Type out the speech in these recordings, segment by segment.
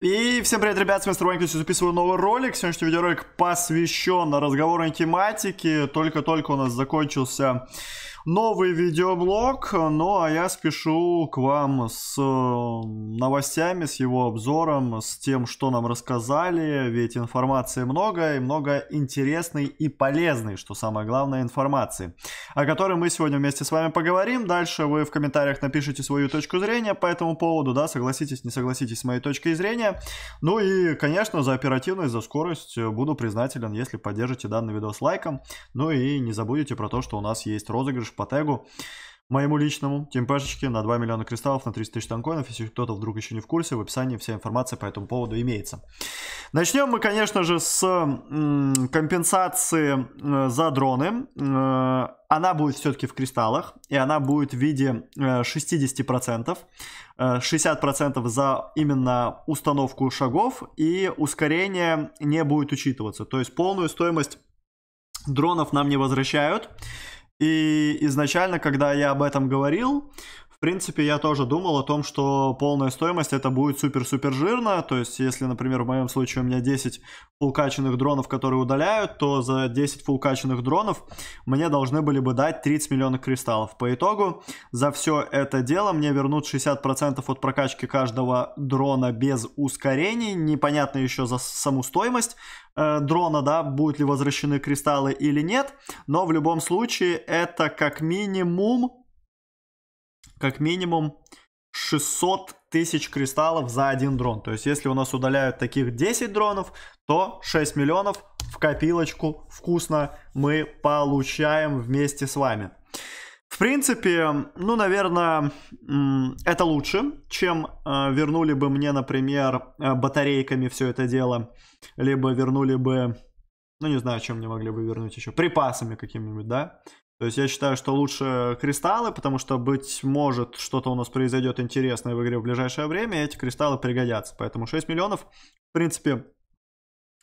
И всем привет, ребят, с вами Стронька, записываю новый ролик. Сегодняшний видеоролик посвящен разговорной тематике. Только-только у нас закончился новый видеоблог. Ну а я спешу к вам с э, новостями, с его обзором, с тем, что нам рассказали. Ведь информации много и много интересной и полезной, что самое главное, информации, о которой мы сегодня вместе с вами поговорим. Дальше вы в комментариях напишите свою точку зрения по этому поводу, да, согласитесь, не согласитесь с моей точкой зрения. Ну и, конечно, за оперативность, за скорость буду признателен, если поддержите данный видос лайком. Ну и не забудете про то, что у нас есть розыгрыш выигрыш по тегу моему личному, темпешечки на 2 миллиона кристаллов, на 300 тысяч танкоинов. Если кто-то вдруг еще не в курсе, в описании вся информация по этому поводу имеется. Начнем мы, конечно же, с компенсации э, за дроны. Э, она будет все-таки в кристаллах, и она будет в виде 60%. Э, 60% за именно установку шагов, и ускорение не будет учитываться. То есть полную стоимость дронов нам не возвращают. И изначально, когда я об этом говорил, в принципе, я тоже думал о том, что полная стоимость это будет супер-супер жирно. То есть, если, например, в моем случае у меня 10 фулкаченных дронов, которые удаляют, то за 10 фулкаченных дронов мне должны были бы дать 30 миллионов кристаллов. По итогу, за все это дело мне вернут 60% от прокачки каждого дрона без ускорений. Непонятно еще за саму стоимость э, дрона, да, будут ли возвращены кристаллы или нет. Но в любом случае, это как минимум как минимум 600 тысяч кристаллов за один дрон. То есть, если у нас удаляют таких 10 дронов, то 6 миллионов в копилочку вкусно мы получаем вместе с вами. В принципе, ну, наверное, это лучше, чем э, вернули бы мне, например, э, батарейками все это дело, либо вернули бы, ну, не знаю, чем мне могли бы вернуть еще, припасами какими-нибудь, да? То есть я считаю, что лучше кристаллы, потому что, быть может, что-то у нас произойдет интересное в игре в ближайшее время, и эти кристаллы пригодятся. Поэтому 6 миллионов, в принципе,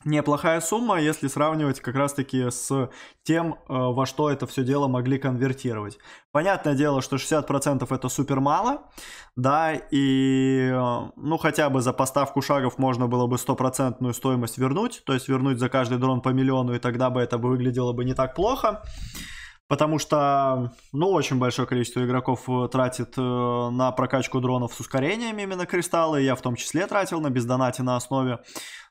неплохая сумма, если сравнивать как раз-таки с тем, э, во что это все дело могли конвертировать. Понятное дело, что 60% это супер мало, да, и э, ну хотя бы за поставку шагов можно было бы стопроцентную стоимость вернуть, то есть вернуть за каждый дрон по миллиону, и тогда бы это выглядело бы не так плохо. Потому что, ну, очень большое количество игроков э, тратит э, на прокачку дронов с ускорениями именно кристаллы. Я в том числе тратил на бездонате на основе.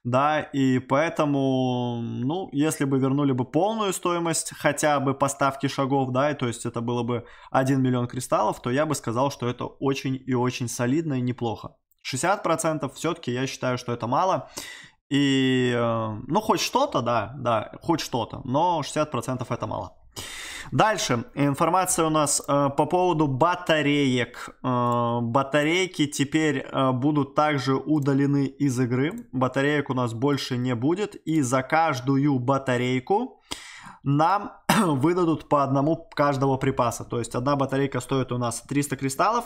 Да, и поэтому, ну, если бы вернули бы полную стоимость хотя бы поставки шагов, да, и то есть это было бы 1 миллион кристаллов, то я бы сказал, что это очень и очень солидно и неплохо. 60% все-таки я считаю, что это мало. И, э, ну, хоть что-то, да, да, хоть что-то, но 60% это мало. Дальше информация у нас э, по поводу батареек. Э, батарейки теперь э, будут также удалены из игры. Батареек у нас больше не будет. И за каждую батарейку нам выдадут по одному каждого припаса. То есть одна батарейка стоит у нас 300 кристаллов.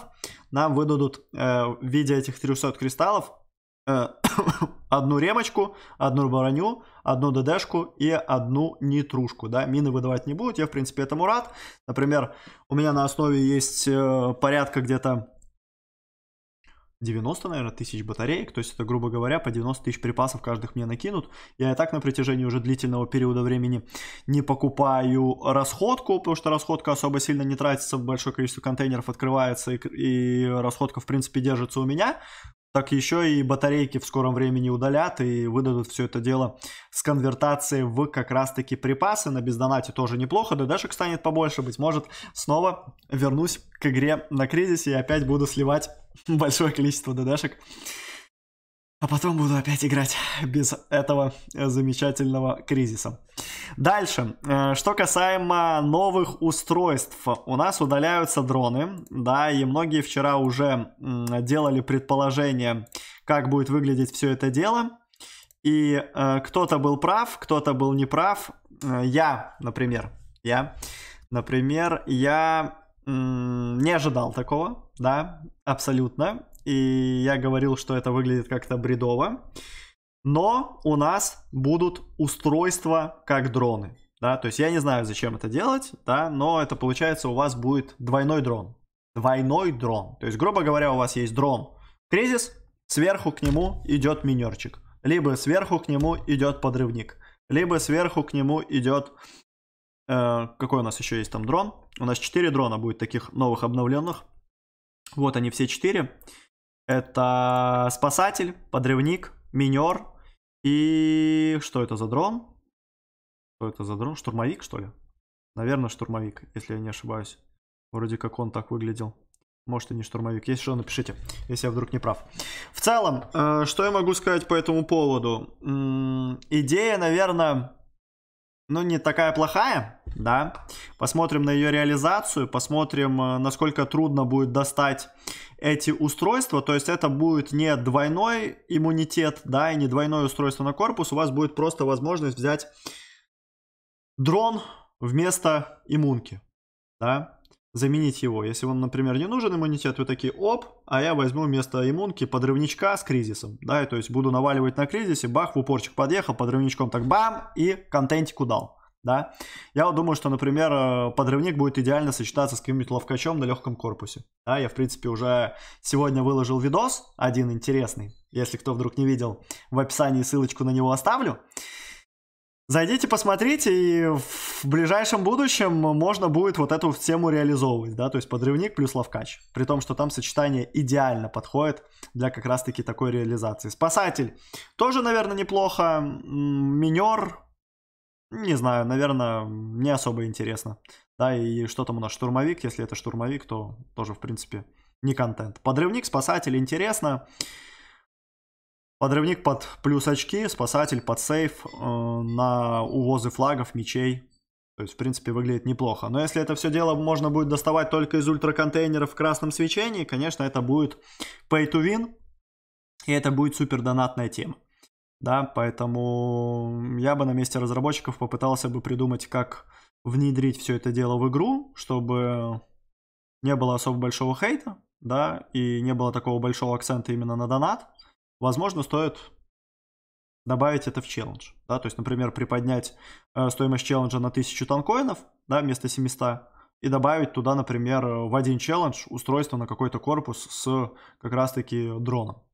Нам выдадут э, в виде этих 300 кристаллов Э, одну ремочку, одну броню, одну ДДшку и одну нитрушку, да, мины выдавать не будут, я, в принципе, этому рад. Например, у меня на основе есть э, порядка где-то 90, наверное, тысяч батареек, то есть это, грубо говоря, по 90 тысяч припасов каждых мне накинут. Я и так на протяжении уже длительного периода времени не покупаю расходку, потому что расходка особо сильно не тратится, большое количество контейнеров открывается, и, и расходка, в принципе, держится у меня так еще и батарейки в скором времени удалят и выдадут все это дело с конвертацией в как раз-таки припасы. На бездонате тоже неплохо, ДДшек станет побольше, быть может, снова вернусь к игре на кризисе и опять буду сливать большое количество ДДшек а потом буду опять играть без этого э, замечательного кризиса. Дальше. Э, что касаемо новых устройств. У нас удаляются дроны. Да, и многие вчера уже делали предположение, как будет выглядеть все это дело. И э, кто-то был прав, кто-то был неправ. Э, я, например, я, например, я не ожидал такого, да, абсолютно и я говорил, что это выглядит как-то бредово. Но у нас будут устройства как дроны. Да, то есть я не знаю, зачем это делать, да, но это получается у вас будет двойной дрон. Двойной дрон. То есть, грубо говоря, у вас есть дрон Кризис, сверху к нему идет минерчик. Либо сверху к нему идет подрывник. Либо сверху к нему идет... Э, какой у нас еще есть там дрон? У нас 4 дрона будет таких новых обновленных. Вот они все 4. Это спасатель, подрывник, минер и... Что это за дрон? Что это за дрон? Штурмовик, что ли? Наверное, штурмовик, если я не ошибаюсь. Вроде как он так выглядел. Может и не штурмовик. Если что, напишите, если я вдруг не прав. В целом, э, что я могу сказать по этому поводу? Идея, наверное, ну, не такая плохая, да. Посмотрим на ее реализацию, посмотрим, э, насколько трудно будет достать эти устройства. То есть это будет не двойной иммунитет, да, и не двойное устройство на корпус. У вас будет просто возможность взять дрон вместо иммунки, да заменить его. Если вам, например, не нужен иммунитет, вы такие, оп, а я возьму вместо иммунки подрывничка с кризисом, да, и то есть буду наваливать на кризисе, бах, в упорчик подъехал, подрывничком так бам, и контентику дал, да. Я вот думаю, что, например, э, подрывник будет идеально сочетаться с каким-нибудь ловкачом на легком корпусе, да, я, в принципе, уже сегодня выложил видос, один интересный, если кто вдруг не видел, в описании ссылочку на него оставлю, Зайдите, посмотрите, и в ближайшем будущем можно будет вот эту тему реализовывать, да, то есть подрывник плюс ловкач, при том, что там сочетание идеально подходит для как раз-таки такой реализации. Спасатель тоже, наверное, неплохо, минер, не знаю, наверное, не особо интересно, да, и что там у нас, штурмовик, если это штурмовик, то тоже, в принципе, не контент. Подрывник, спасатель, интересно, интересно. Подрывник под плюс очки, спасатель под сейф э, на увозы флагов, мечей. То есть, в принципе, выглядит неплохо. Но если это все дело можно будет доставать только из ультраконтейнеров в красном свечении, конечно, это будет pay to win. И это будет супер донатная тема. Да, поэтому я бы на месте разработчиков попытался бы придумать, как внедрить все это дело в игру, чтобы не было особо большого хейта, да, и не было такого большого акцента именно на донат, возможно, стоит добавить это в челлендж. Да? То есть, например, приподнять э, стоимость челленджа на 1000 танкоинов да, вместо 700 и добавить туда, например, в один челлендж устройство на какой-то корпус с как раз-таки дроном.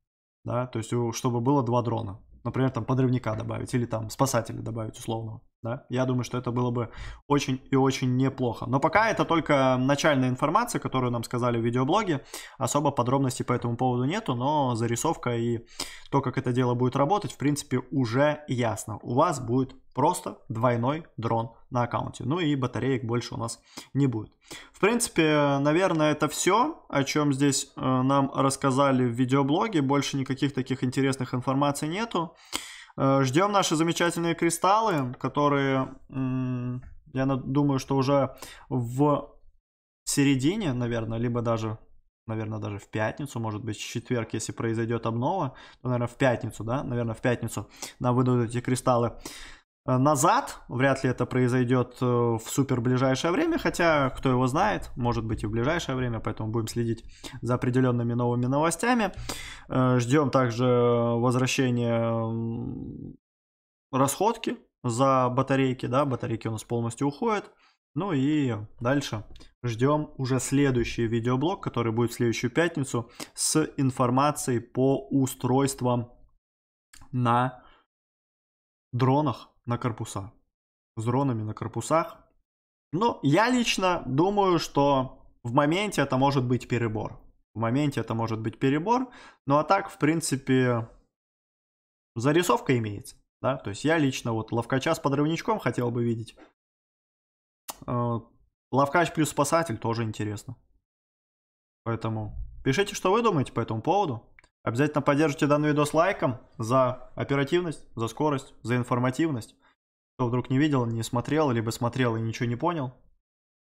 Да? То есть, чтобы было два дрона. Например, там подрывника добавить или там спасателя добавить условного. Да? Я думаю, что это было бы очень и очень неплохо. Но пока это только начальная информация, которую нам сказали в видеоблоге. Особо подробностей по этому поводу нету, но зарисовка и то, как это дело будет работать, в принципе, уже ясно. У вас будет просто двойной дрон на аккаунте. Ну и батареек больше у нас не будет. В принципе, наверное, это все, о чем здесь э, нам рассказали в видеоблоге. Больше никаких таких интересных информаций нету. Э, Ждем наши замечательные кристаллы, которые, я думаю, что уже в середине, наверное, либо даже, наверное, даже в пятницу, может быть, в четверг, если произойдет обнова, то, наверное, в пятницу, да, наверное, в пятницу нам выдадут эти кристаллы. Э, назад. Вряд ли это произойдет э, в супер ближайшее время, хотя кто его знает, может быть и в ближайшее время, поэтому будем следить за определенными новыми новостями. Э, ждем также возвращения расходки за батарейки, да, батарейки у нас полностью уходят. Ну и дальше ждем уже следующий видеоблог, который будет в следующую пятницу с информацией по устройствам на дронах на корпуса. С дронами на корпусах. но ну, я лично думаю, что в моменте это может быть перебор. В моменте это может быть перебор. Ну а так, в принципе, зарисовка имеется. Да? То есть я лично вот ловкача с подрывничком хотел бы видеть. Э, ловкач плюс спасатель тоже интересно. Поэтому пишите, что вы думаете по этому поводу. Обязательно поддержите данный видос лайком за оперативность, за скорость, за информативность. Кто вдруг не видел, не смотрел, либо смотрел и ничего не понял,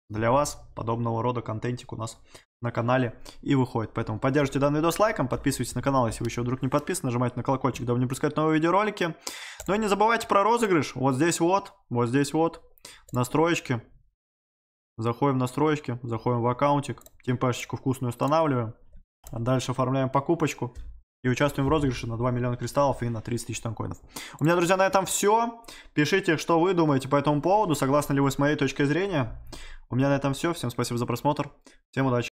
для вас подобного рода контентик у нас на канале и выходит. Поэтому поддержите данный видос лайком, подписывайтесь на канал, если вы еще вдруг не подписаны, нажимайте на колокольчик, дабы не пропускать новые видеоролики. Ну и не забывайте про розыгрыш. Вот здесь вот, вот здесь вот, настроечки. Заходим в настроечки, заходим в аккаунтик, темпашечку вкусную устанавливаем. А дальше оформляем покупочку. И участвуем в розыгрыше на 2 миллиона кристаллов и на 30 тысяч танкоинов. У меня, друзья, на этом все. Пишите, что вы думаете по этому поводу. Согласны ли вы с моей точкой зрения? У меня на этом все. Всем спасибо за просмотр. Всем удачи.